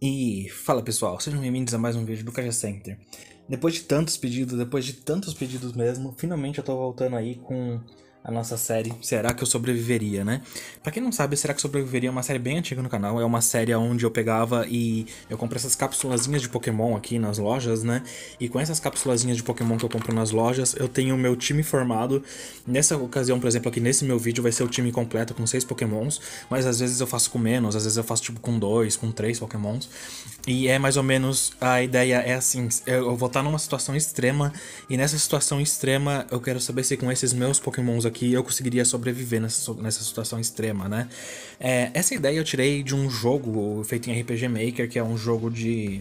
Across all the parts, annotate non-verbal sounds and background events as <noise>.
E fala pessoal, sejam bem-vindos a mais um vídeo do Caixa Center. Depois de tantos pedidos, depois de tantos pedidos mesmo, finalmente eu tô voltando aí com a nossa série Será que eu sobreviveria, né? Para quem não sabe, Será que eu sobreviveria é uma série bem antiga no canal, é uma série onde eu pegava e eu comprei essas cápsulazinhas de Pokémon aqui nas lojas, né? E com essas cápsulazinhas de Pokémon que eu compro nas lojas, eu tenho o meu time formado. Nessa ocasião, por exemplo, aqui nesse meu vídeo vai ser o time completo com seis Pokémons, mas às vezes eu faço com menos, às vezes eu faço tipo com dois, com três Pokémons. E é mais ou menos a ideia é assim, eu vou estar numa situação extrema e nessa situação extrema eu quero saber se com esses meus Pokémons aqui que eu conseguiria sobreviver nessa, nessa situação extrema, né? É, essa ideia eu tirei de um jogo feito em RPG Maker, que é um jogo de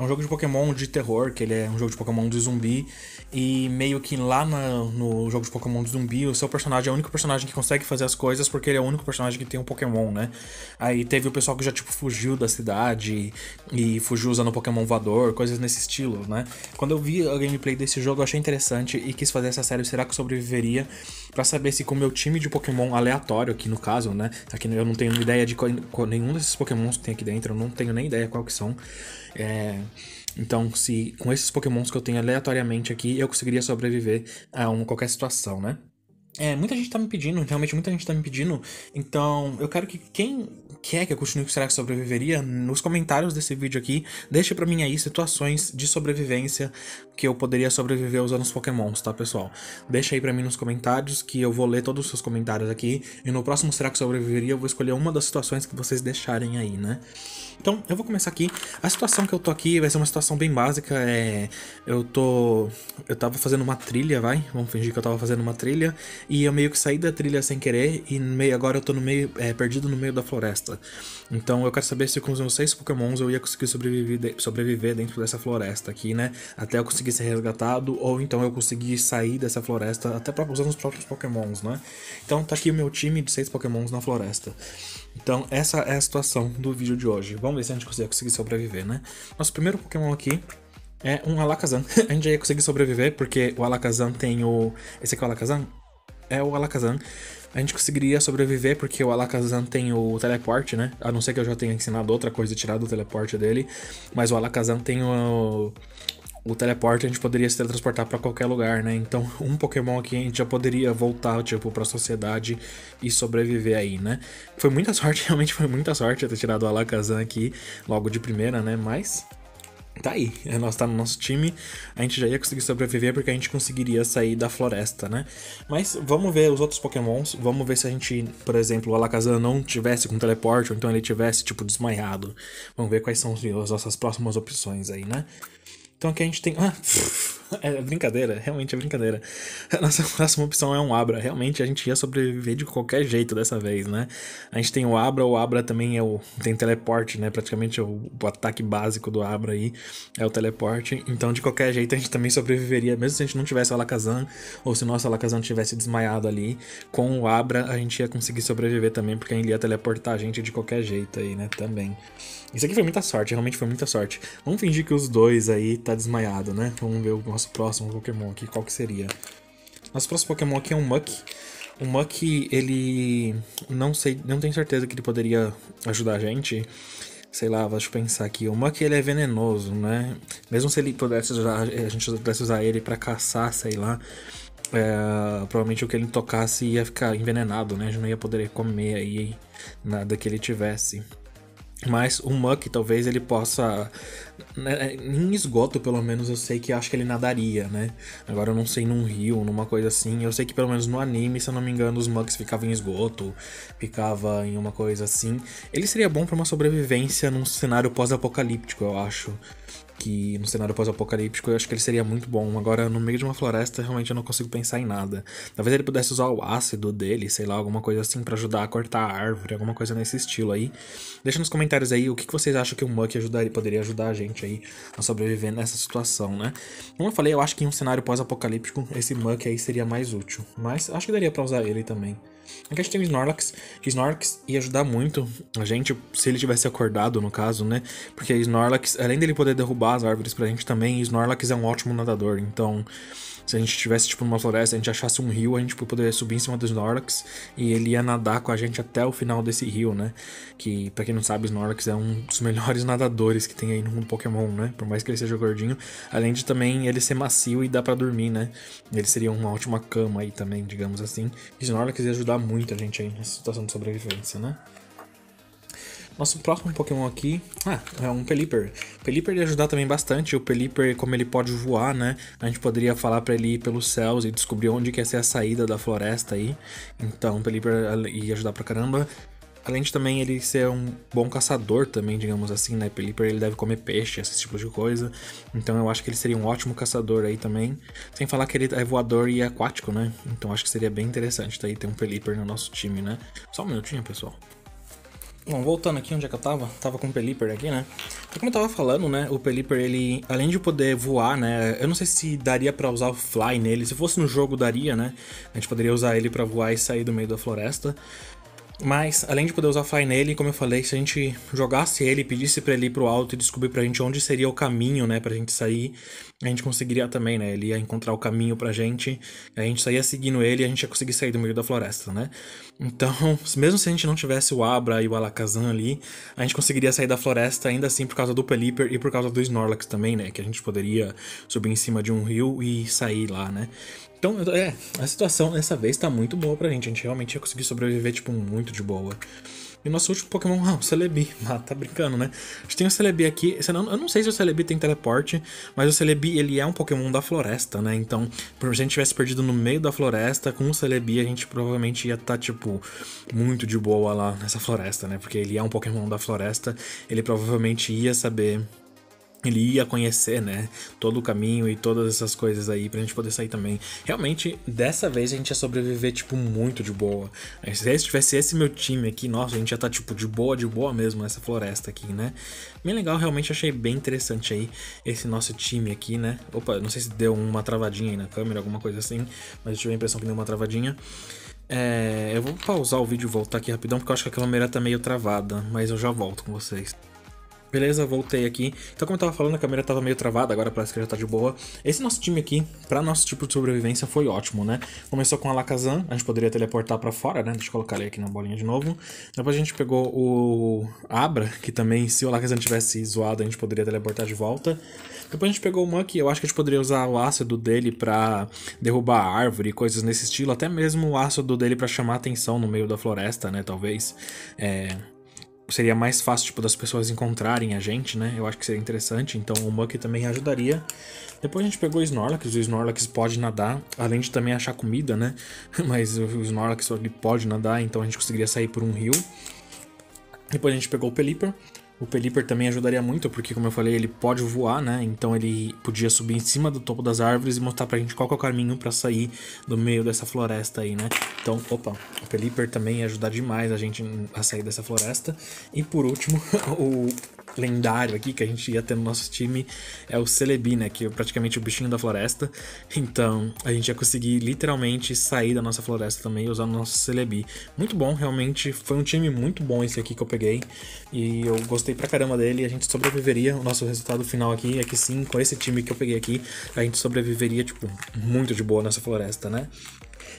é um jogo de Pokémon de terror, que ele é um jogo de Pokémon de zumbi. E meio que lá na, no jogo de Pokémon de zumbi, o seu personagem é o único personagem que consegue fazer as coisas porque ele é o único personagem que tem um Pokémon, né? Aí teve o pessoal que já, tipo, fugiu da cidade e fugiu usando Pokémon voador, coisas nesse estilo, né? Quando eu vi a gameplay desse jogo, eu achei interessante e quis fazer essa série Será que Sobreviveria? para saber se com o meu time de Pokémon aleatório, aqui no caso, né? Tá aqui eu não tenho ideia de qual, qual, nenhum desses Pokémons que tem aqui dentro, eu não tenho nem ideia qual que são. É, então, se com esses pokémons que eu tenho aleatoriamente aqui, eu conseguiria sobreviver a um, qualquer situação, né? É, muita gente tá me pedindo, realmente muita gente tá me pedindo. Então, eu quero que quem quer que eu continue com Será que Sobreviveria, nos comentários desse vídeo aqui, deixe para mim aí situações de sobrevivência que eu poderia sobreviver usando os pokémons, tá, pessoal? Deixa aí para mim nos comentários, que eu vou ler todos os seus comentários aqui. E no próximo Será que Sobreviveria eu vou escolher uma das situações que vocês deixarem aí, né? Então, eu vou começar aqui. A situação que eu tô aqui vai ser uma situação bem básica. É, eu tô. Eu tava fazendo uma trilha, vai. Vamos fingir que eu tava fazendo uma trilha. E eu meio que saí da trilha sem querer. E meio, agora eu tô no meio. É, perdido no meio da floresta. Então eu quero saber se com os meus seis pokémons eu ia conseguir sobreviver, de, sobreviver dentro dessa floresta aqui, né? Até eu conseguir ser resgatado. Ou então eu conseguir sair dessa floresta. Até pra, usando os próprios pokémons, né? Então tá aqui o meu time de seis pokémons na floresta. Então essa é a situação do vídeo de hoje. Vamos Vamos ver se a gente consegue conseguir sobreviver, né? Nosso primeiro Pokémon aqui é um Alakazam. <laughs> a gente já ia conseguir sobreviver, porque o Alakazam tem o... Esse aqui é o Alakazam? É o Alakazam. A gente conseguiria sobreviver porque o Alakazam tem o teleporte, né? A não ser que eu já tenha ensinado outra coisa, tirado o teleporte dele. Mas o Alakazam tem o, o teleporte a gente poderia se teletransportar para qualquer lugar, né? Então, <laughs> um Pokémon aqui a gente já poderia voltar, tipo, pra sociedade e sobreviver aí, né? Foi muita <laughs> sorte, realmente foi muita sorte ter tirado o Alakazam aqui logo de primeira, né? Mas. Tá aí, é, nós tá no nosso time, a gente já ia conseguir sobreviver porque a gente conseguiria sair da floresta, né? Mas vamos ver os outros pokémons, vamos ver se a gente, por exemplo, o Alakazam não tivesse com teleporte, ou então ele tivesse, tipo, desmaiado. Vamos ver quais são as nossas próximas opções aí, né? Então aqui a gente tem. Ah, <laughs> <laughs> é brincadeira, realmente é brincadeira. A nossa <laughs> próxima opção é um Abra. Realmente a gente ia sobreviver de qualquer jeito dessa vez, né? A gente tem o Abra, o Abra também é o, tem teleporte, né? Praticamente é o, o ataque básico do Abra aí é o teleporte. Então de qualquer jeito a gente também sobreviveria, mesmo se a gente não tivesse o Alakazam ou se o nosso Alakazam tivesse desmaiado ali. Com o Abra a gente ia conseguir sobreviver também, porque ele ia teleportar a gente de qualquer jeito aí, né? Também. Isso aqui foi muita sorte, realmente foi muita sorte. Vamos fingir que os dois aí tá desmaiado, né? Vamos ver o nosso nosso próximo Pokémon aqui, qual que seria? Nosso próximo Pokémon aqui é um Muck. O Muck, ele. Não sei, não tenho certeza que ele poderia ajudar a gente. Sei lá, deixa eu pensar aqui. O Muck ele é venenoso, né? Mesmo se ele pudesse usar, eh, a gente pudesse usar ele para caçar, sei lá. É, provavelmente o que ele tocasse ia ficar envenenado, né? A gente não ia poder comer aí nada que ele tivesse. Mas o Muck talvez ele possa. Né, em esgoto, pelo menos, eu sei que acho que ele nadaria, né? Agora eu não sei num rio, numa coisa assim. Eu sei que pelo menos no anime, se eu não me engano, os Mucks ficavam em esgoto, ficava em uma coisa assim. Ele seria bom para uma sobrevivência num cenário pós-apocalíptico, eu acho que no cenário pós-apocalíptico eu acho que ele seria muito bom. Agora, no meio de uma floresta, realmente eu não consigo pensar em nada. Talvez ele pudesse usar o ácido dele, sei lá, alguma coisa assim para ajudar a cortar a árvore, alguma coisa nesse estilo aí. Deixa nos comentários aí o que, que vocês acham que o Muck ajudaria, poderia ajudar a gente aí a sobreviver nessa situação, né? Como eu falei, eu acho que em um cenário pós-apocalíptico, esse Muck aí seria mais útil. Mas acho que daria para usar ele também. É que a gente tem o Snorlax. Snorlax ia ajudar muito a gente, se ele tivesse acordado, no caso, né? Porque Snorlax, além dele poder derrubar as árvores pra gente também, Snorlax é um ótimo nadador. Então, se a gente estivesse tipo, numa floresta, a gente achasse um rio, a gente tipo, poderia subir em cima do Snorlax e ele ia nadar com a gente até o final desse rio, né? Que, pra quem não sabe, Snorlax é um dos <laughs> melhores nadadores que tem aí no mundo Pokémon, né? Por mais que ele seja gordinho. Além de também ele ser macio e dá para dormir, né? Ele seria uma ótima cama aí também, digamos assim. Snorlax ia ajudar ajudar muito a gente aí nessa situação de sobrevivência, né? Nosso próximo Pokémon aqui ah, é um Pelipper. Pelipper ia ajudar também bastante. O Pelipper, como ele pode voar, né? A gente poderia falar para ele ir pelos céus e descobrir onde quer ser a saída da floresta aí. Então, o Pelipper ia ajudar pra caramba. Além de também ele ser um bom caçador também, digamos assim, né? Pelipper ele deve comer peixe, esse tipo de coisa. Então eu acho que ele seria um ótimo caçador aí também. Sem falar que ele é voador e aquático, né? Então acho que seria bem interessante daí tá ter um Pelipper no nosso time, né? Só um minutinho, pessoal. Bom, voltando aqui onde é que eu tava, tava com o Pelipper aqui, né? Então, como eu tava falando, né, o Pelipper, ele, além de poder voar, né, eu não sei se daria para usar o Fly nele, se fosse no jogo daria, né, a gente poderia usar ele para voar e sair do meio da floresta, mas, além de poder usar Fly nele, como eu falei, se a gente jogasse ele, pedisse para ele ir pro alto e descobrir pra gente onde seria o caminho, né, pra gente sair, a gente conseguiria também, né, ele ia encontrar o caminho pra gente, a gente saía seguindo ele e a gente ia conseguir sair do meio da floresta, né. Então, <laughs> mesmo se a gente não tivesse o Abra e o Alakazam ali, a gente conseguiria sair da floresta ainda assim por causa do Pelipper e por causa do Snorlax também, né, que a gente poderia subir em cima de um rio e sair lá, né. Então, é, a situação dessa vez tá muito boa pra gente. A gente realmente ia conseguir sobreviver, tipo, muito de boa. E o nosso último Pokémon, <laughs> ah, o Celebi. <laughs> Ah, tá brincando, né? A gente tem o Celebi aqui. Senão, eu não sei se o Celebi tem teleporte, mas o Celebi, ele é um Pokémon da floresta, né? Então, se a gente tivesse perdido no meio da floresta, com o Celebi, a gente provavelmente ia estar, tá, tipo, muito de boa lá nessa floresta, né? Porque ele é um Pokémon da floresta, ele provavelmente ia saber ele ia conhecer, né, todo o caminho e todas essas coisas aí pra gente poder sair também. Realmente, dessa vez a gente ia sobreviver, tipo, muito de boa. Se tivesse esse meu time aqui, nossa, a gente ia tá, tipo, de boa, de boa mesmo nessa floresta aqui, né. Bem legal, realmente achei bem interessante aí esse nosso time aqui, né. Opa, não sei se deu uma travadinha aí na câmera, alguma coisa assim, mas eu tive a impressão que deu uma travadinha. É, eu vou pausar o vídeo e voltar aqui rapidão, porque eu acho que a câmera tá meio travada, mas eu já volto com vocês. Beleza, voltei aqui. Então, como eu tava falando, a câmera tava meio travada, agora parece que já tá de boa. Esse nosso time aqui, pra nosso tipo de sobrevivência, foi ótimo, né? Começou com a Alakazam, a gente poderia teleportar pra fora, né? Deixa eu colocar ele aqui na bolinha de novo. Depois a gente pegou o Abra, que também, se o Alakazam tivesse zoado, a gente poderia teleportar de volta. Depois a gente pegou o Monkey, eu acho que a gente poderia usar o ácido dele pra derrubar a árvore, coisas nesse estilo. Até mesmo o ácido dele pra chamar atenção no meio da floresta, né? Talvez. É seria mais fácil, tipo, das pessoas encontrarem a gente, né? Eu acho que seria interessante, então o Muck também ajudaria. Depois a gente pegou o Snorlax, o Snorlax pode nadar, além de também achar comida, né? <laughs> Mas o Snorlax pode nadar, então a gente conseguiria sair por um rio. Depois a gente pegou o Pelipper, o Pelipper também ajudaria muito, porque como eu falei, ele pode voar, né? Então ele podia subir em cima do topo das árvores e mostrar pra gente qual é o caminho para sair do meio dessa floresta aí, né? Então, opa, o Pelipper também ia ajudar demais a gente a sair dessa floresta. E por último, <laughs> o lendário aqui que a gente ia ter no nosso time é o Celebi, né? Que é praticamente o bichinho da floresta. Então a gente ia conseguir literalmente sair da nossa floresta também usando o nosso Celebi. Muito bom, realmente. Foi um time muito bom esse aqui que eu peguei. E eu gostei pra caramba dele. A gente sobreviveria. O nosso resultado final aqui é que sim, com esse time que eu peguei aqui, a gente sobreviveria, tipo, muito de boa nessa floresta, né?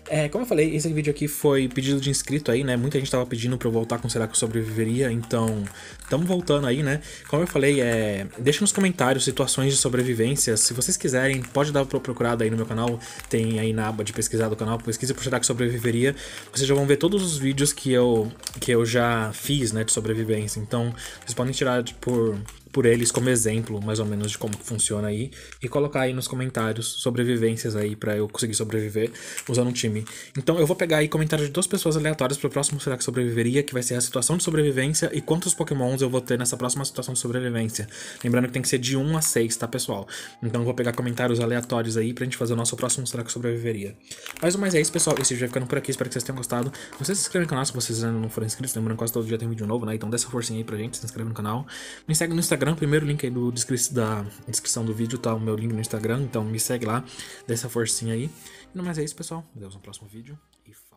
É, como eu falei, esse vídeo aqui foi pedido de inscrito aí, né? Muita gente tava pedindo pra eu voltar com Será que eu sobreviveria? Então, tamo voltando aí, né? Como eu falei, é... deixa nos comentários situações de sobrevivência. Se vocês quiserem, pode dar uma procurada aí no meu canal. Tem aí na aba de pesquisar do canal, pesquisa por Será que sobreviveria. Vocês já vão ver todos os vídeos que eu, que eu já fiz, né? De sobrevivência. Então, vocês podem tirar por tipo, por eles como exemplo, mais ou menos, de como funciona aí, e colocar aí nos comentários sobrevivências aí para eu conseguir sobreviver usando um time. Então eu vou pegar aí comentários de duas pessoas aleatórias pro próximo Será que Sobreviveria, que vai ser a situação de sobrevivência e quantos pokémons eu vou ter nessa próxima situação de sobrevivência. Lembrando que tem que ser de 1 a 6, tá, pessoal? Então eu vou pegar comentários aleatórios aí pra gente fazer o nosso próximo Será que Sobreviveria. Mas o mais é isso, pessoal. Esse vídeo vai ficando por aqui, espero que vocês tenham gostado. Não se inscreve no canal se vocês ainda não forem inscritos, lembrando que quase todo dia tem vídeo novo, né? Então dê essa forcinha aí pra gente, se inscreve no canal. Me segue no Instagram Instagram, primeiro link aí do descri da descrição do vídeo tá o meu link no Instagram, então me segue lá, dê essa forcinha aí. E não mais é isso, pessoal. Nos no próximo vídeo e